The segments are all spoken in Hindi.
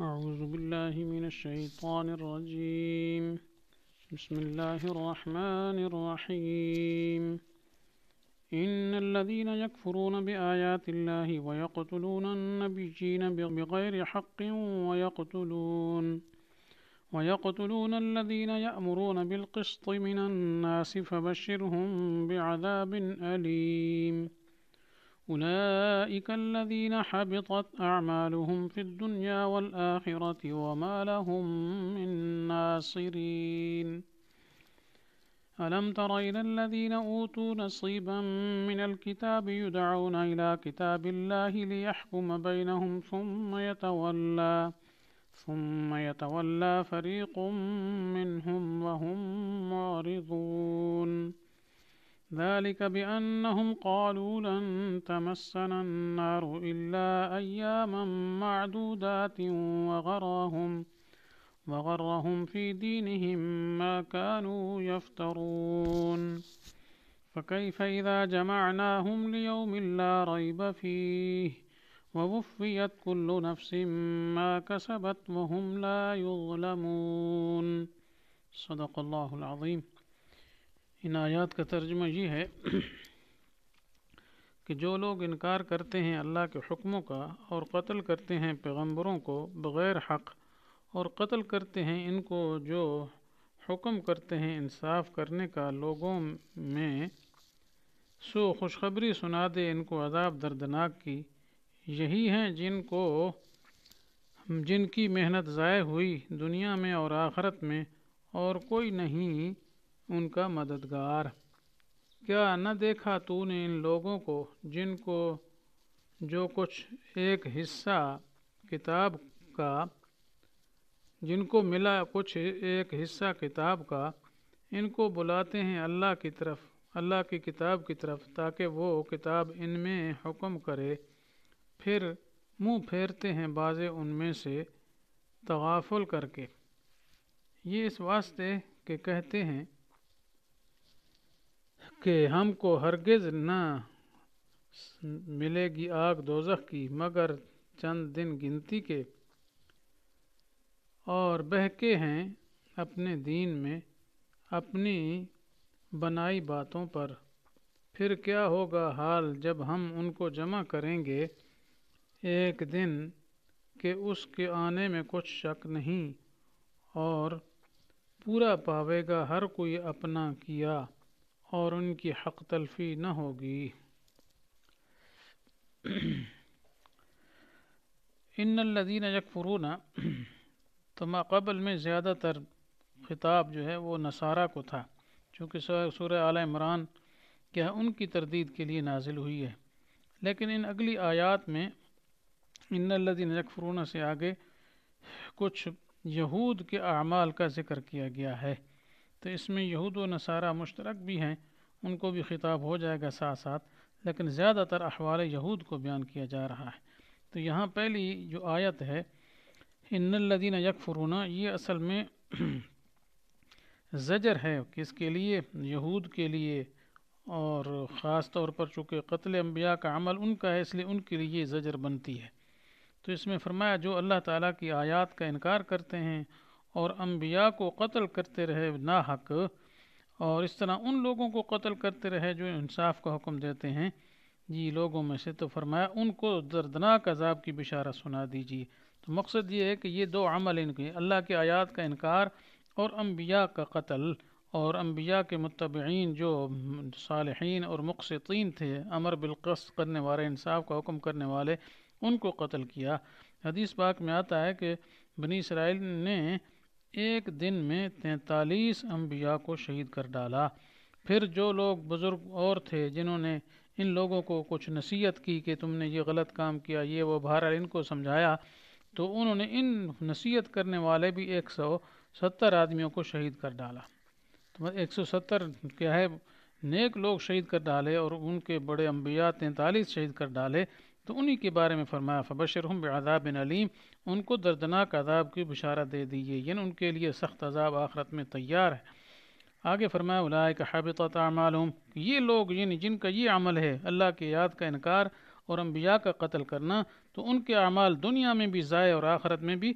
أعوذ بالله من الشيطان الرجيم بسم الله الرحمن الرحيم إن الذين يكفرون بآيات الله ويقتلون النبيين بغير حق ويقتلون ويقتلون الذين يأمرون بالقسط من الناس فبشرهم بعذاب أليم أولئك الذين حبطت أعمالهم في الدنيا والآخرة وما لهم من ناصرين ألم تر إلى الذين أوتوا نصيبا من الكتاب يدعون إلى كتاب الله ليحكم بينهم ثم يتولى ثم يتولى فريق منهم وهم معرضون ذلك بأنهم قالوا لن تمسنا النار إلا أياما معدودات وغراهم وغرهم في دينهم ما كانوا يفترون فكيف إذا جمعناهم ليوم لا ريب فيه ووفيت كل نفس ما كسبت وهم لا يظلمون صدق الله العظيم इन आयात का तर्जमा ये है कि जो लोग इनकार करते हैं अल्लाह के हुक्मों का और कत्ल करते हैं पैगंबरों को बग़ैर हक़ और कत्ल करते हैं इनको जो हुक्म करते हैं इंसाफ करने का लोगों में सो खुशखबरी सुना दे इनको अदाब दर्दनाक की यही हैं जिनको जिनकी मेहनत ज़ाय हुई दुनिया में और आखरत में और कोई नहीं उनका मददगार क्या न देखा तूने इन लोगों को जिनको जो कुछ एक हिस्सा किताब का जिनको मिला कुछ एक हिस्सा किताब का इनको बुलाते हैं अल्लाह की तरफ अल्लाह की किताब की तरफ ताकि वो किताब इनमें हुक्म करे फिर मुंह फेरते हैं बाज़े उनमें से तगाफुल करके ये इस वास्ते के कहते हैं कि हमको हरगिज़ न मिलेगी आग दोजख की मगर चंद दिन गिनती के और बहके हैं अपने दीन में अपनी बनाई बातों पर फिर क्या होगा हाल जब हम उनको जमा करेंगे एक दिन के उसके आने में कुछ शक नहीं और पूरा पावेगा हर कोई अपना किया और उनकी हक तलफी न होगी इन लदीन यकफरून तो माकबल में ज़्यादातर खिताब जो है वो नसारा को था चूँकि सूर आल इमरान क्या उनकी तरदीद के लिए नाजिल हुई है लेकिन इन अगली आयात में इन लदीन यकफरून से आगे कुछ यहूद के अमाल का जिक्र किया गया है तो इसमें यहूद व नसारा मुश्तरक भी हैं उनको भी खिताब हो जाएगा साथ साथ लेकिन ज़्यादातर अहवाल यहूद को बयान किया जा रहा है तो यहाँ पहली जो आयत है इन्नदीन यकफरूना ये असल में जजर है किसके लिए यहूद के लिए और ख़ास तौर पर चूँकि कत्ल अम्बिया का अमल उनका है इसलिए उनके लिए जजर बनती है तो इसमें फरमाया जो अल्लाह ताला की आयत का इनकार करते हैं और अम्बिया को कत्ल करते रहे ना हक और इस तरह उन लोगों को कत्ल करते रहे जो इंसाफ का हुक्म देते हैं जी लोगों में से तो फरमाया उनको दर्दनाक अजाब की बिशारा सुना दीजिए तो मकसद ये है कि ये दो अमल इनके अल्लाह के आयात का इनकार और अम्बिया का कत्ल और अम्बिया के मतबीन जो सालहीन और मुकसतिन थे अमर बिलकस करने वाले इंसाफ का हुक्म करने वाले उनको कत्ल किया हदीस पाक में आता है कि बनी इसराइल ने एक दिन में तैंतालीस अम्बिया को शहीद कर डाला फिर जो लोग बुज़ुर्ग और थे जिन्होंने इन लोगों को कुछ नसीहत की कि तुमने ये गलत काम किया ये वो भार इनको समझाया तो उन्होंने इन नसीहत करने वाले भी एक सौ सत्तर आदमियों को शहीद कर डाला तो मतलब एक सौ सत्तर क्या है नेक लोग शहीद कर डाले और उनके बड़े अम्बिया तैंतालीस शहीद कर डाले तो उन्हीं के बारे में फरमाया फ़बशर हम बेदाब नलीम उनको दर्दनाक अदाब की बशारा दे दी है यानी उनके लिए सख्त अजाब आखरत में तैयार है आगे फरमाया उलाय का हाबित अमालूम ये लोग यानी जिनका ये अमल है अल्लाह के याद का इनकार और अम्बिया का कत्ल करना तो उनके अमाल दुनिया में भी ज़ाय और आखरत में भी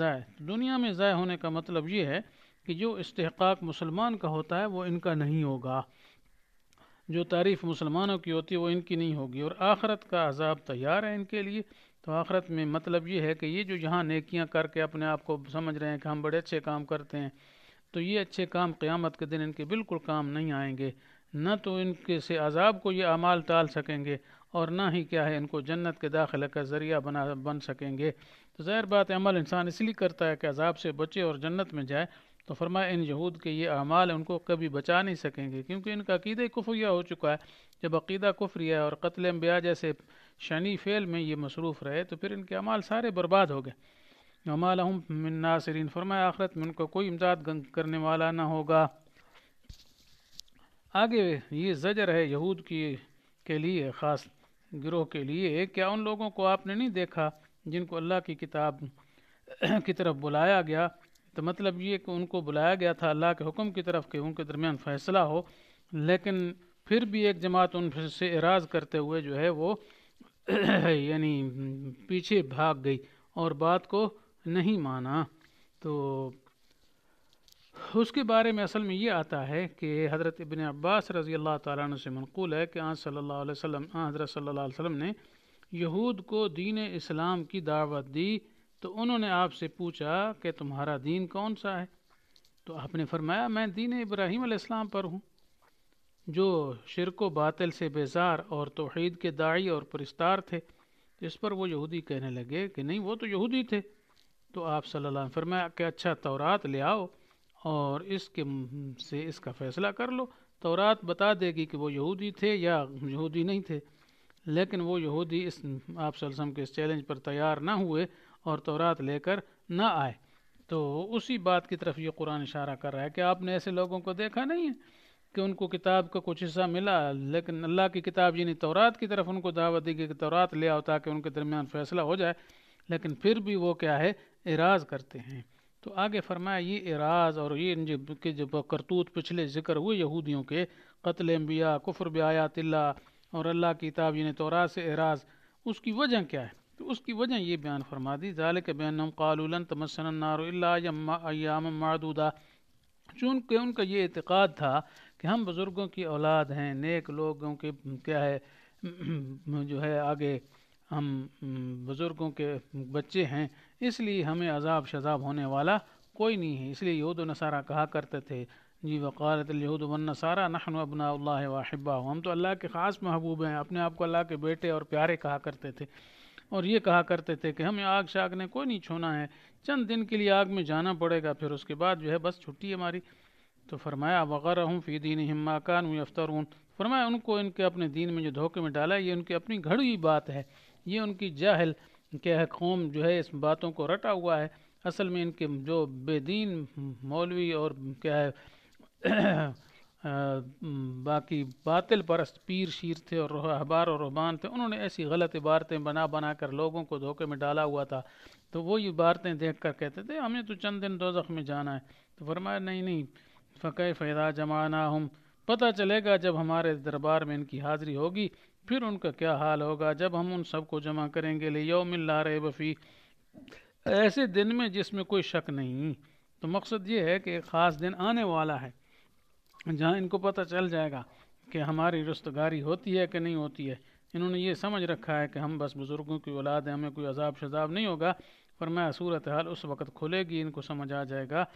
ज़ाय दुनिया में ज़ाय होने का मतलब ये है कि जो इस्तेहकाक मुसलमान का होता है वो इनका नहीं होगा जो तारीफ मुसलमानों की होती है वो इनकी नहीं होगी और आखरत का अजाब तैयार है इनके लिए तो आखरत में मतलब ये है कि ये जो यहाँ नेकियाँ करके अपने आप को समझ रहे हैं कि हम बड़े अच्छे काम करते हैं तो ये अच्छे काम क़्यामत के दिन इनके बिल्कुल काम नहीं आएंगे न तो इनके से अजाब को ये अमाल टाल सकेंगे और ना ही क्या है इनको जन्नत के दाखिले का ज़रिया बना बन सकेंगे तो ज़ाहिर बात है अमल इंसान इसलिए करता है कि अजाब से बचे और जन्नत में जाए तो फरमाए इन यहूद के ये अमाल उनको कभी बचा नहीं सकेंगे क्योंकि इनका अकीद कुफिया हो चुका है जब अकीदा कुफरिया और कत्ल अम्बिया जैसे शनी फेल में ये मसरूफ़ रहे तो फिर इनके अमाल सारे बर्बाद हो गए अमाल हम नासरीन फरमाए आखरत में उनको कोई इमदाद करने वाला ना होगा आगे ये जजर है यहूद की के लिए ख़ास गिरोह के लिए क्या उन लोगों को आपने नहीं देखा जिनको अल्लाह की किताब की तरफ बुलाया गया तो मतलब ये कि उनको बुलाया गया था अल्लाह के हुक्म की तरफ कि उनके दरमियान फ़ैसला हो लेकिन फिर भी एक जमात उन फिर से एराज करते हुए जो है वो यानी पीछे भाग गई और बात को नहीं माना तो उसके बारे में असल में ये आता है कि हज़रत इबन अब्बास रज़ी अल्लाह ताली से मनकूल है कि आज सल्ला वसम हज़रत सल्ला वसम ने यहूद को दीन इस्लाम की दावत दी तो उन्होंने आपसे पूछा कि तुम्हारा दीन कौन सा है तो आपने फरमाया मैं दीन इब्राहिम अलैहिस्सलाम पर हूँ जो शिरक बातिल से बेजार और तोहद के दाई और परिस्तार थे इस पर वो यहूदी कहने लगे कि नहीं वो तो यहूदी थे तो आप सल्लल्लाहु अलैहि फरमाया कि अच्छा तौरात ले आओ और इसके से इसका फ़ैसला कर लो तौरात बता देगी कि वो यहूदी थे या यहूदी नहीं थे लेकिन वो यहूदी इस आप सल्लम के इस चैलेंज पर तैयार ना हुए और तौरात लेकर ना आए तो उसी बात की तरफ ये कुरान इशारा कर रहा है कि आपने ऐसे लोगों को देखा नहीं है कि उनको किताब का कुछ हिस्सा मिला लेकिन अल्लाह की किताब यानी तौरात की तरफ उनको दावत दी गई कि तौरात ले आओ ताकि उनके दरमियान फैसला हो जाए लेकिन फिर भी वो क्या है एराज करते हैं तो आगे फरमाया ये एराज और ये के जब करतूत पिछले जिक्र हुए यहूदियों के कत्ल अम्बिया कुफ्र बयात और अल्लाह की किताब यानी तौरात से एराज उसकी वजह क्या है तो उसकी वजह ये बयान फरमा दी जाल के बयान तमसन तमसनारो मदूदा चूँकि उनका ये इतक़ाद था कि हम बुज़ुर्गों की औलाद हैं नेक लोगों के क्या है जो है आगे हम बुज़ुर्गों के बच्चे हैं इसलिए हमें अजाब शजाब होने वाला कोई नहीं है इसलिए यहूद नसारा कहा करते थे जी वक़ालत यहूद नसारा नखन अबना वाहबा हम तो अल्लाह के ख़ास महबूब हैं अपने आप को अल्लाह के बेटे और प्यारे कहा करते थे और ये कहा करते थे कि हमें आग शाग ने कोई नहीं छूना है चंद दिन के लिए आग में जाना पड़ेगा फिर उसके बाद जो है बस छुट्टी हमारी तो फरमाया वगैरह हूँ फ़ी दीन हिम्मा कान हुई हूँ फरमाया उनको इनके अपने दीन में जो धोखे में डाला ये उनकी अपनी घड़ी हुई बात है ये उनकी जाहल क्या है कौम जो है इस बातों को रटा हुआ है असल में इनके जो बेदीन मौलवी और क्या है बाकी बातिल परस्त पीर शीर थे और अहबार और रहमान थे उन्होंने ऐसी गलत इबारतें बना बना कर लोगों को धोखे में डाला हुआ था तो वो इबारतें देख कर कहते थे हमें तो चंद दिन दो में जाना है तो फरमाया नहीं नहीं फ़क़ फ़ैदा जमाना हम पता चलेगा जब हमारे दरबार में इनकी हाज़िरी होगी फिर उनका क्या हाल होगा जब हम उन सबको जमा करेंगे ले यौमिल रे बफ़ी ऐसे दिन में जिसमें कोई शक नहीं तो मकसद ये है कि एक ख़ास दिन आने वाला है जहाँ इनको पता चल जाएगा कि हमारी रस्तगारी होती है कि नहीं होती है इन्होंने ये समझ रखा है कि हम बस बुज़ुर्गों की औलाद हैं हमें कोई अजाब शजाब नहीं होगा पर मैं सूरत हाल उस वक़्त खुलेगी इनको समझ आ जाएगा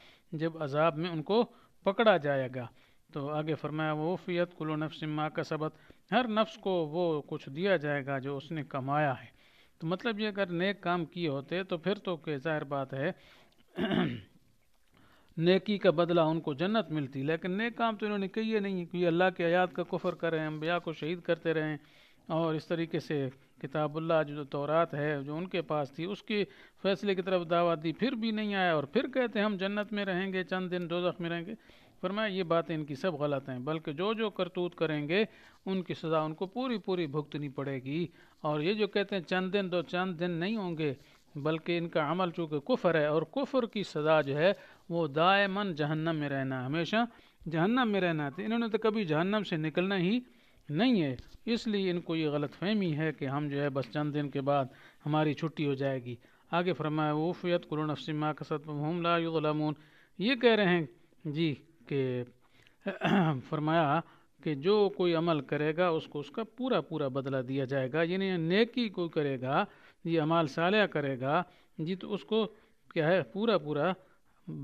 जब अजाब में उनको पकड़ा जाएगा तो आगे फरमाया वो फ़ियत कुलो नफ्स माँ का सबक हर नफ्स को वो कुछ दिया जाएगा जो उसने कमाया है तो मतलब ये अगर नेक काम किए होते तो फिर तो के ज़ाहिर बात है नेकी का बदला उनको जन्नत मिलती लेकिन नेक काम तो इन्होंने किए नहीं क्योंकि अल्लाह के आयात का कुफर करें अम्बिया को शहीद करते रहें और इस तरीके से किताबुल्ला जो तौरात है जो उनके पास थी उसके फैसले की तरफ दावा दी फिर भी नहीं आया और फिर कहते हम जन्नत में रहेंगे चंद दिन दोजख में रहेंगे फरमाया ये बातें इनकी सब गलत हैं बल्कि जो जो करतूत करेंगे उनकी सज़ा उनको पूरी पूरी भुगतनी पड़ेगी और ये जो कहते हैं चंद दिन दो चंद दिन नहीं होंगे बल्कि इनका अमल चूँकि कुफर है और कुफर की सज़ा जो है वो दायमन जहन्नम में रहना हमेशा जहन्नम में रहना था तो इन्होंने तो कभी जहन्नम से निकलना ही नहीं है इसलिए इनको ये गलत फहमी है कि हम जो है बस चंद दिन के बाद हमारी छुट्टी हो जाएगी आगे फरमाया वफ़ियत कुरुन अफसिमा कसत हमलामून ये कह रहे हैं जी कि फरमाया कि जो कोई अमल करेगा उसको उसका पूरा पूरा बदला दिया जाएगा यानी नेकी कोई करेगा ये अमाल सालिया करेगा जी तो उसको क्या है पूरा पूरा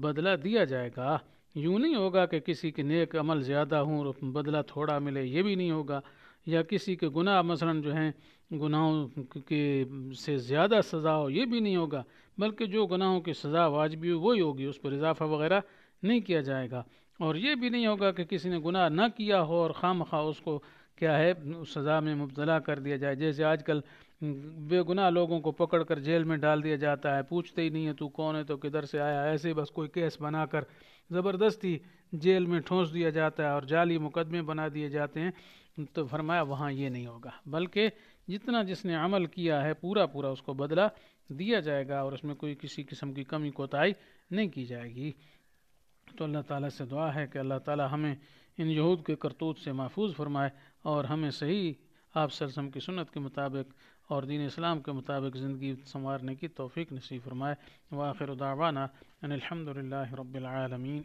बदला दिया जाएगा यूँ नहीं होगा कि किसी के नेक अमल ज़्यादा हों और बदला थोड़ा मिले ये भी नहीं होगा या किसी के गुनाह मसलन जो हैं गुनाहों के से ज़्यादा सज़ा हो ये भी नहीं होगा बल्कि जो गुनाहों की सज़ा वाजबी हो वही होगी उस पर इजाफा वगैरह नहीं किया जाएगा और ये भी नहीं होगा कि किसी ने गुनाह ना किया हो और खाम उसको क्या है उस सज़ा में मुबतला कर दिया जाए जैसे आजकल बेगुनाह लोगों को पकड़ कर जेल में डाल दिया जाता है पूछते ही नहीं है तू कौन है तो किधर से आया ऐसे बस कोई केस बनाकर ज़बरदस्ती जेल में ठोंस दिया जाता है और जाली मुकदमे बना दिए जाते हैं तो फरमाया वहाँ ये नहीं होगा बल्कि जितना जिसने अमल किया है पूरा पूरा उसको बदला दिया जाएगा और उसमें कोई किसी किस्म की कमी कोताही नहीं की जाएगी तो अल्लाह ताला से दुआ है कि अल्लाह ताला हमें इन यहूद के करतूत से महफूज फरमाए और हमें सही आप सरसम की सुन्नत के मुताबिक और दीन इस्लाम के मुताबिक ज़िंदगी संवारने की तोफ़ी नसीब फरमाए वाखिर दावाना अनिलहमदिल्ला रबालमीन